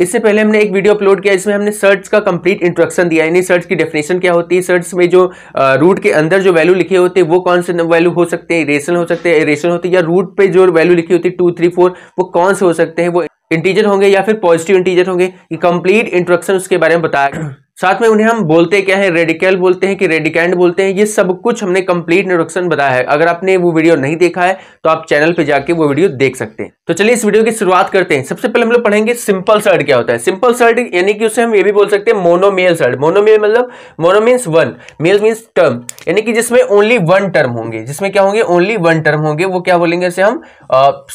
इससे पहले हमने एक वीडियो अपलोड किया इसमें हमने सर्च का कंप्लीट इंट्रोडक्शन दिया यानी सर्च की डेफिनेशन क्या होती है सर्च में जो रूट के अंदर जो वैल्यू लिखे होते हैं वो कौन से वैल्यू हो सकते हैं रेशन हो सकते हैं रेशन होती है या रूट पे जो वैल्यू लिखी होती है टू थ्री फोर वो कौन से हो सकते हैं वो इंटीजर होंगे या फिर पॉजिटिव इंटीजर होंगे ये कंप्लीट इंट्रोडक्शन उसके बारे में बताया साथ में उन्हें हम बोलते क्या है रेडिकल बोलते हैं कि रेडिकैंड बोलते हैं ये सब कुछ हमने कंप्लीट इंट्रोडक्शन बताया है अगर आपने वो वीडियो नहीं देखा है तो आप चैनल पे जाके वो वीडियो देख सकते हैं तो चलिए इस वीडियो की शुरुआत करते हैं सबसे पहले हम लोग पढ़ेंगे सिंपल सर्ड क्या होता है सिंपल सर्ड यानी कि उसे हम ये भी बोल सकते हैं मोनोमेल सर्ड मोनोमेल मतलब मोनो मीन्स वन मेल मीन्स टर्म यानी कि जिसमें ओनली वन टर्म होंगे जिसमें क्या होंगे ओनली वन टर्म होंगे वो क्या बोलेंगे इसे हम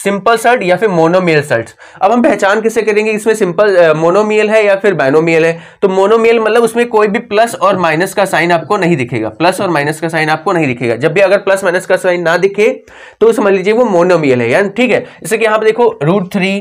सिंपल सर्ड या फिर मोनोमेल सर्ड अब हम पहचान किसे करेंगे इसमें सिंपल मोनोमेल है या फिर बाइनोमेल है तो मोनोमेल मतलब मतलब उसमें कोई भी प्लस और माइनस का साइन आपको नहीं दिखेगा प्लस और माइनस का साइन आपको नहीं दिखेगा जब भी अगर प्लस माइनस का साइन ना दिखे तो समझ लीजिए वो मोनोमियल है ठीक है जैसे कि यहाँ पे देखो root three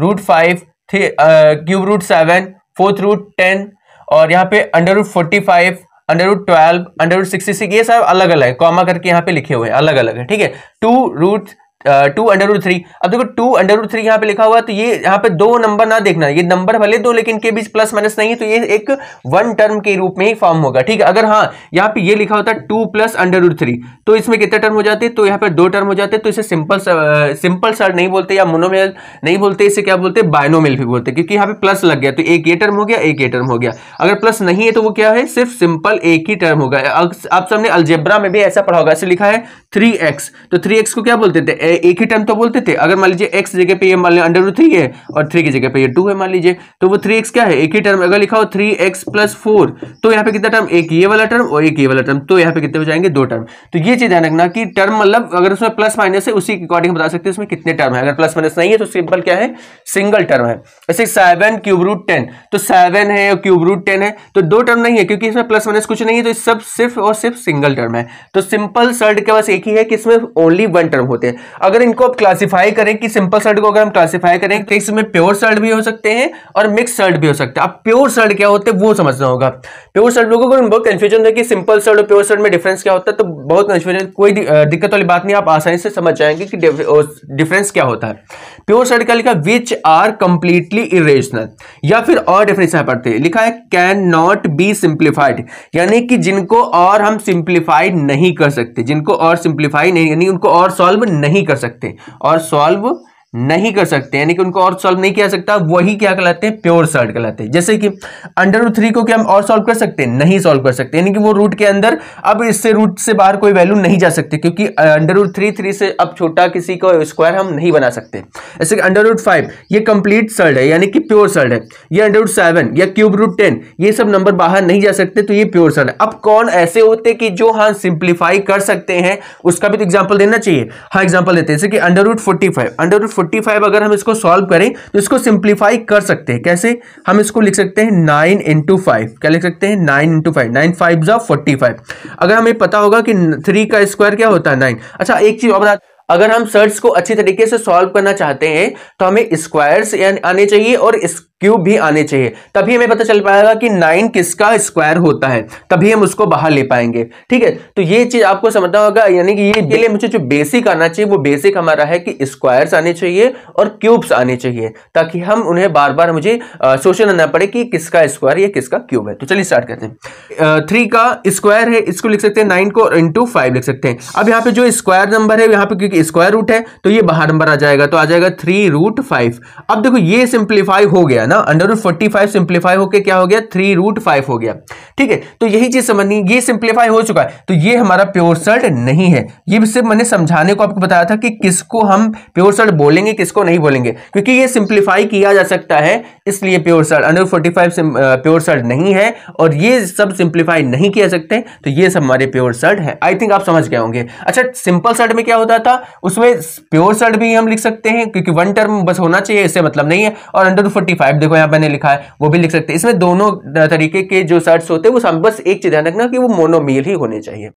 root five cube root seven fourth root ten और यहाँ पे under root forty five under root twelve under root sixty six ये सब अलग अलग है कॉमा करके यहाँ पे लिखे हुए हैं अलग अलग है ठीक है two root two under root three अब देखो टू अंडर रूट थ्री यहाँ पे लिखा हुआ तो ये यहाँ पे दो नंबर ना देखना ये नंबर भले दो लेकिन के बीच प्लस माइनस नहीं है तो ये एक वन टर्म के रूप में ही फॉर्म होगा ठीक है अगर हाँ यहाँ पे ये लिखा होता है two plus under root three तो इसमें कितने टर्म हो जाते तो यहाँ पे दो टर्म हो जाते तो इसे सिंपल सिंपल सर नहीं बोलते या मोनोमेल नहीं बोलते इसे क्या बोलते बायनोमेल भी बोलते क्योंकि यहाँ पे प्लस लग गया तो एक ये टर्म हो गया एक ये टर्म हो गया अगर प्लस नहीं है तो वो क्या है सिर्फ सिंपल एक ही टर्म होगा आप सबने अलजेब्रा में भी ऐसा पढ़ा होगा ऐसे लिखा है थ्री तो थ्री को क्या बोलते थे एक ही टर्म तो बोलते थे अगर मान लीजिए एक्स जगह पे ये मान लीजिए अंडर थ्री है और थ्री की जगह पे ये टू है मान लीजिए तो वो थ्री एक्स क्या है एक ही टर्म अगर लिखा हो थ्री एक्स प्लस फोर तो यहाँ पे कितना टर्म एक ये वाला टर्म और एक ये वाला टर्म तो यहाँ पे कितने हो जाएंगे दो टर्म तो ये चीज ध्यान रखना कि टर्म मतलब अगर उसमें प्लस माइनस है उसी अकॉर्डिंग बता सकते हैं उसमें कितने टर्म है अगर प्लस माइनस नहीं है तो सिंपल क्या है सिंगल टर्म है ऐसे सेवन क्यूब रूट टेन तो सेवन है और क्यूब रूट टेन है तो दो टर्म नहीं है क्योंकि इसमें प्लस माइनस कुछ नहीं है तो सब सिर्फ और सिर्फ सिंगल टर्म है तो सिंपल सर्ट के पास एक ही है कि इसमें ओनली वन टर्म होते हैं अगर इनको आप क्लासीफाई करें कि सिंपल सर्ट को अगर हम क्लासीफाई करें तो इसमें प्योर सर्ट भी हो सकते हैं और मिक्स सर्ट भी हो सकते हैं आप प्योर सर्ट क्या होते हैं वो समझना होगा प्योर सर्ट लोगों को बहुत कन्फ्यूजन है कि सिंपल सर्ट और प्योर सर्ट में डिफरेंस क्या होता है तो बहुत कन्फ्यूजन कोई दिक्कत वाली बात नहीं आप आसानी से समझ जाएंगे कि डिफरेंस क्या होता है प्योर सर्ट का लिखा विच आर कंप्लीटली इरेजनल या फिर और डिफरेंस यहाँ पढ़ते हैं लिखा है कैन नॉट बी सिंप्लीफाइड यानी कि जिनको और हम सिंप्लीफाइड नहीं कर सकते जिनको और सिंप्लीफाई नहीं यानी उनको और सॉल्व नहीं कर सकते और सॉल्व नहीं कर सकते यानी कि उनको और सॉल्व नहीं किया सकता वही क्या कहलाते हैं प्योर सॉल्ट कहलाते हैं जैसे कि अंडर रूट थ्री को क्या हम और सॉल्व कर सकते हैं नहीं सॉल्व कर सकते यानी कि वो रूट के अंदर अब इससे रूट से बाहर कोई वैल्यू नहीं जा सकते क्योंकि अंडर रूट थ्री थ्री से अब छोटा किसी का स्क्वायर हम नहीं बना सकते जैसे कि अंडर रूट फाइव ये कंप्लीट सर्ड है यानी कि प्योर सर्ड है ये अंडर रूट सेवन या क्यूब रूट टेन ये सब नंबर बाहर नहीं जा सकते तो ये प्योर सर्ड है अब कौन ऐसे होते कि जो हाँ सिंप्लीफाई कर सकते हैं उसका भी तो एग्जाम्पल देना चाहिए हाँ एग्जाम्पल देते हैं जैसे कि under root forty five under root forty five अगर हम इसको सॉल्व करें तो इसको सिंप्लीफाई कर सकते हैं कैसे हम इसको लिख सकते हैं नाइन इंटू फाइव क्या लिख सकते हैं nine into five nine five जो फोर्टी फाइव अगर हमें पता होगा कि थ्री का स्क्वायर क्या होता है नाइन अच्छा एक चीज़ और अगर हम सर्च को अच्छी तरीके से सॉल्व करना चाहते हैं तो हमें स्क्वायर्स आने चाहिए और क्यूब भी आने चाहिए तभी हमें पता चल पाएगा कि नाइन किसका स्क्वायर होता है तभी हम उसको बाहर ले पाएंगे ठीक है तो ये चीज आपको समझना होगा यानी कि ये लिए मुझे जो बेसिक आना चाहिए वो बेसिक हमारा है कि स्क्वायर्स आने चाहिए और क्यूब्स आने चाहिए ताकि हम उन्हें बार बार मुझे सोचना ना पड़े कि किसका स्क्वायर या किसका क्यूब है तो चलिए स्टार्ट करते हैं थ्री का स्क्वायर है इसको लिख सकते हैं नाइन को इंटू फाइव लिख सकते हैं अब यहाँ पे जो स्क्वायर नंबर है यहाँ पे क्योंकि स्क्वायर रूट है तो ये बाहर नंबर आ जाएगा तो आ जाएगा थ्री रूट फाइव अब देखो ये सिंप्लीफाई हो गया ना under root forty five simplify होकर क्या हो गया थ्री रूट फाइव हो गया ठीक है तो यही चीज समझनी ये सिंप्लीफाई हो चुका है तो ये हमारा प्योर सल्ट नहीं है ये सिर्फ मैंने समझाने को आपको बताया था कि किसको हम प्योर सल्ट बोलेंगे किसको नहीं बोलेंगे क्योंकि ये सिंप्लीफाई किया जा सकता है इसलिए pure surd under forty five pure surd नहीं है और ये सब सिंप्लीफाई नहीं किया सकते तो ये सब हमारे प्योर सल्ट है आई थिंक आप समझ गए होंगे अच्छा सिंपल सल्ट में क्या होता था उसमें प्योर सल्ट भी हम लिख सकते हैं क्योंकि वन टर्म बस होना चाहिए इससे मतलब नहीं है और अंडर फोर्टी फाइव देखो यहाँ मैंने लिखा है वो भी लिख सकते हैं इसमें दोनों तरीके के जो सर्ट्स होते हैं वो बस एक चीज ध्यान रखना कि वो मोनोमील ही होने चाहिए